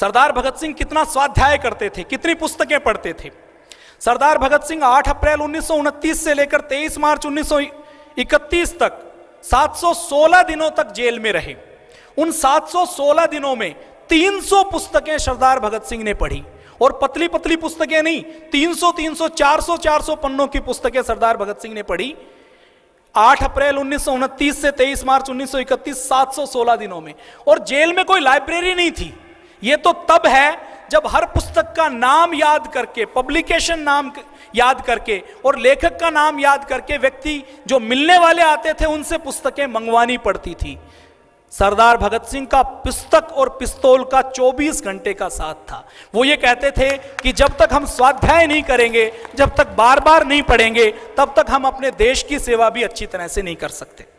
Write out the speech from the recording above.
सरदार भगत सिंह कितना स्वाध्याय करते थे कितनी पुस्तकें पढ़ते थे सरदार भगत सिंह 8 अप्रैल उन्नीस से लेकर 23 मार्च 1931 तक 716 दिनों तक जेल में रहे उन 716 दिनों में 300 पुस्तकें सरदार भगत सिंह ने पढ़ी और पतली पतली पुस्तकें नहीं 300 300 400 400 पन्नों की पुस्तकें सरदार भगत सिंह ने पढ़ी 8 अप्रैल उन्नीस से 23 मार्च 1931 716 दिनों में और जेल में कोई लाइब्रेरी नहीं थी ये तो तब है जब हर पुस्तक का नाम याद करके पब्लिकेशन नाम याद करके और लेखक का नाम याद करके व्यक्ति जो मिलने वाले आते थे उनसे पुस्तकें मंगवानी पड़ती थी सरदार भगत सिंह का पुस्तक और पिस्तौल का 24 घंटे का साथ था वो ये कहते थे कि जब तक हम स्वाध्याय नहीं करेंगे जब तक बार बार नहीं पढ़ेंगे तब तक हम अपने देश की सेवा भी अच्छी तरह से नहीं कर सकते